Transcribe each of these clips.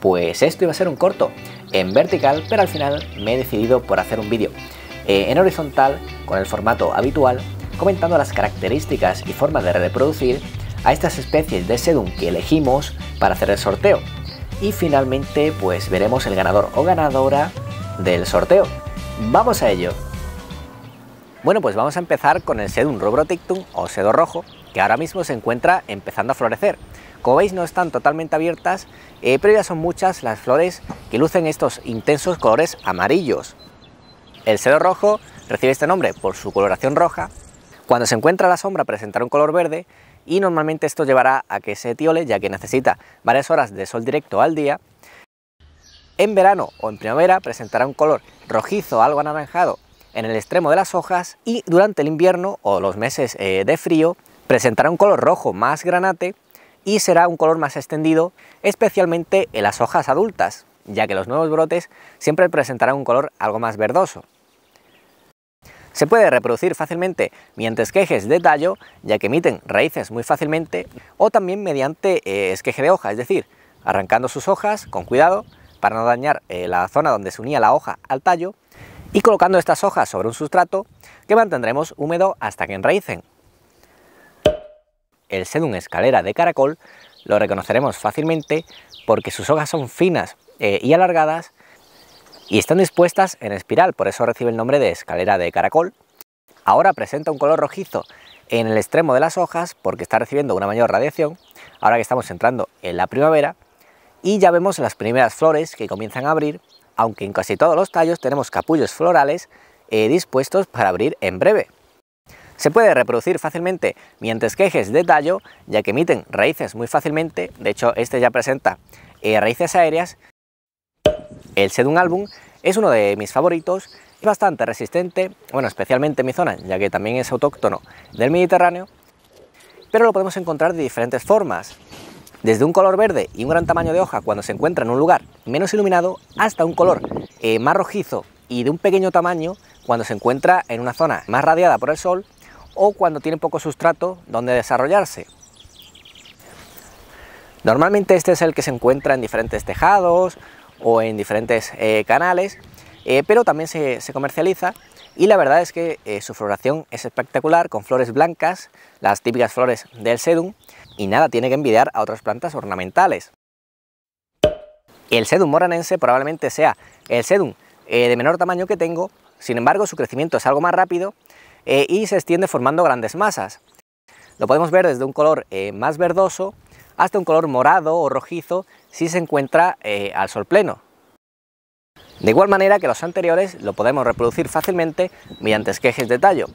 Pues esto iba a ser un corto en vertical, pero al final me he decidido por hacer un vídeo eh, en horizontal con el formato habitual, comentando las características y formas de reproducir a estas especies de sedum que elegimos para hacer el sorteo. Y finalmente pues veremos el ganador o ganadora del sorteo. ¡Vamos a ello! Bueno, pues vamos a empezar con el Sedum rubrotictum o sedo rojo, que ahora mismo se encuentra empezando a florecer. Como veis no están totalmente abiertas, eh, pero ya son muchas las flores que lucen estos intensos colores amarillos. El cero rojo recibe este nombre por su coloración roja. Cuando se encuentra a la sombra presentará un color verde y normalmente esto llevará a que se etiole ya que necesita varias horas de sol directo al día. En verano o en primavera presentará un color rojizo algo anaranjado en el extremo de las hojas y durante el invierno o los meses eh, de frío presentará un color rojo más granate y será un color más extendido, especialmente en las hojas adultas, ya que los nuevos brotes siempre presentarán un color algo más verdoso. Se puede reproducir fácilmente mediante esquejes de tallo, ya que emiten raíces muy fácilmente, o también mediante eh, esqueje de hoja, es decir, arrancando sus hojas con cuidado para no dañar eh, la zona donde se unía la hoja al tallo y colocando estas hojas sobre un sustrato que mantendremos húmedo hasta que enraicen el sedum escalera de caracol lo reconoceremos fácilmente porque sus hojas son finas eh, y alargadas y están dispuestas en espiral, por eso recibe el nombre de escalera de caracol. Ahora presenta un color rojizo en el extremo de las hojas porque está recibiendo una mayor radiación, ahora que estamos entrando en la primavera, y ya vemos las primeras flores que comienzan a abrir, aunque en casi todos los tallos tenemos capullos florales eh, dispuestos para abrir en breve. Se puede reproducir fácilmente mientras quejes de tallo, ya que emiten raíces muy fácilmente, de hecho este ya presenta eh, raíces aéreas. El Sedum album es uno de mis favoritos, es bastante resistente, bueno, especialmente en mi zona, ya que también es autóctono del Mediterráneo, pero lo podemos encontrar de diferentes formas, desde un color verde y un gran tamaño de hoja cuando se encuentra en un lugar menos iluminado, hasta un color eh, más rojizo y de un pequeño tamaño cuando se encuentra en una zona más radiada por el sol o cuando tiene poco sustrato donde desarrollarse. Normalmente este es el que se encuentra en diferentes tejados o en diferentes eh, canales, eh, pero también se, comercializa y la verdad es que eh, su floración es espectacular con flores blancas, las típicas flores del sedum, y nada tiene que envidiar a otras plantas ornamentales. El sedum moranense probablemente sea el sedum de menor tamaño que tengo, sin embargo su crecimiento es algo más rápido eh, y se extiende formando grandes masas. Lo podemos ver desde un color eh, más verdoso hasta un color morado o rojizo si se encuentra eh, al sol pleno. De igual manera que los anteriores lo podemos reproducir fácilmente mediante esquejes de tallo,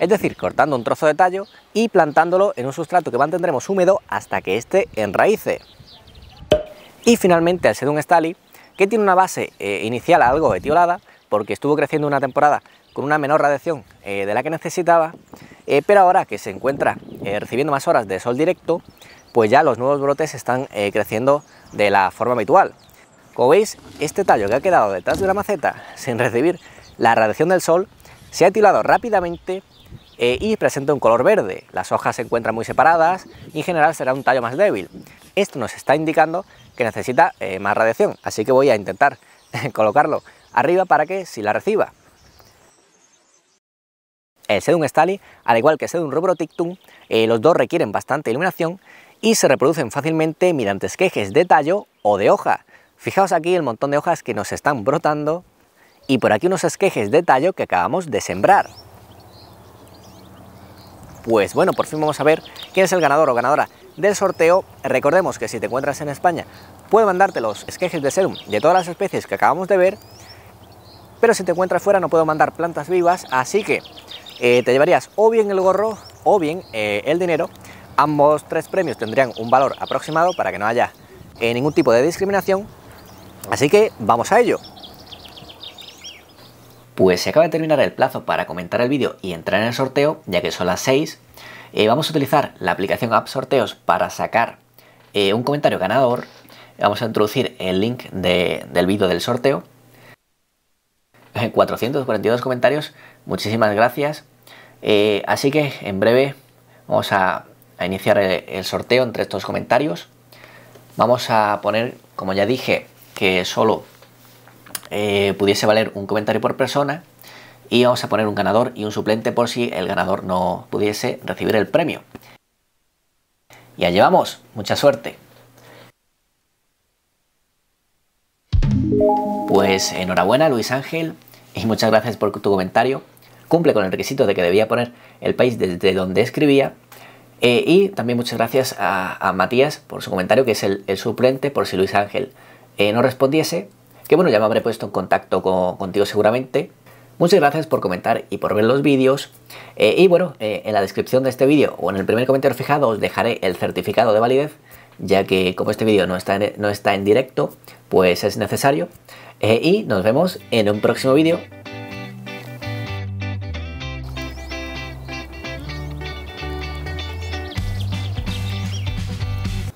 es decir, cortando un trozo de tallo y plantándolo en un sustrato que mantendremos húmedo hasta que éste enraíce. Y finalmente ser un stali, que tiene una base inicial algo etiolada, porque estuvo creciendo una temporada con una menor radiación eh, de la que necesitaba, eh, pero ahora que se encuentra eh, recibiendo más horas de sol directo, pues ya los nuevos brotes están creciendo de la forma habitual. Como veis, este tallo que ha quedado detrás de la maceta sin recibir la radiación del sol se ha tilado rápidamente y presenta un color verde. Las hojas se encuentran muy separadas y en general será un tallo más débil. Esto nos está indicando que necesita más radiación, así que voy a intentar colocarlo arriba para que si la reciba. El Sedum stali, al igual que el Sedum robrotictum, eh, los dos requieren bastante iluminación y se reproducen fácilmente mediante esquejes de tallo o de hoja. Fijaos aquí el montón de hojas que nos están brotando y por aquí unos esquejes de tallo que acabamos de sembrar. Pues bueno, por fin vamos a ver quién es el ganador o ganadora del sorteo. Recordemos que si te encuentras en España, puedo mandarte los esquejes de Sedum de todas las especies que acabamos de ver pero si te encuentras fuera no puedo mandar plantas vivas, así que eh, te llevarías o bien el gorro o bien eh, el dinero. Ambos tres premios tendrían un valor aproximado para que no haya eh, ningún tipo de discriminación. Así que vamos a ello. Pues se acaba de terminar el plazo para comentar el vídeo y entrar en el sorteo, ya que son las 6. vamos a utilizar la aplicación App Sorteos para sacar un comentario ganador. Vamos a introducir el link del vídeo del sorteo 442 comentarios, muchísimas gracias. Eh, así que en breve vamos a, iniciar el, sorteo entre estos comentarios. Vamos a poner, como ya dije, que solo eh, pudiese valer un comentario por persona y vamos a poner un ganador y un suplente por si el ganador no pudiese recibir el premio. Y allá vamos, mucha suerte. Pues enhorabuena Luis Ángel y muchas gracias por tu comentario. Cumple con el requisito de que debía poner el país desde donde escribía. Eh, y también muchas gracias a, Matías por su comentario, que es el, suplente por si Luis Ángel eh, no respondiese. Que bueno, ya me habré puesto en contacto con, contigo seguramente. Muchas gracias por comentar y por ver los vídeos. Eh, y bueno, en la descripción de este vídeo o en el primer comentario fijado os dejaré el certificado de validez ya que como este vídeo no está, en, no está en directo, pues es necesario. Eh, y nos vemos en un próximo vídeo.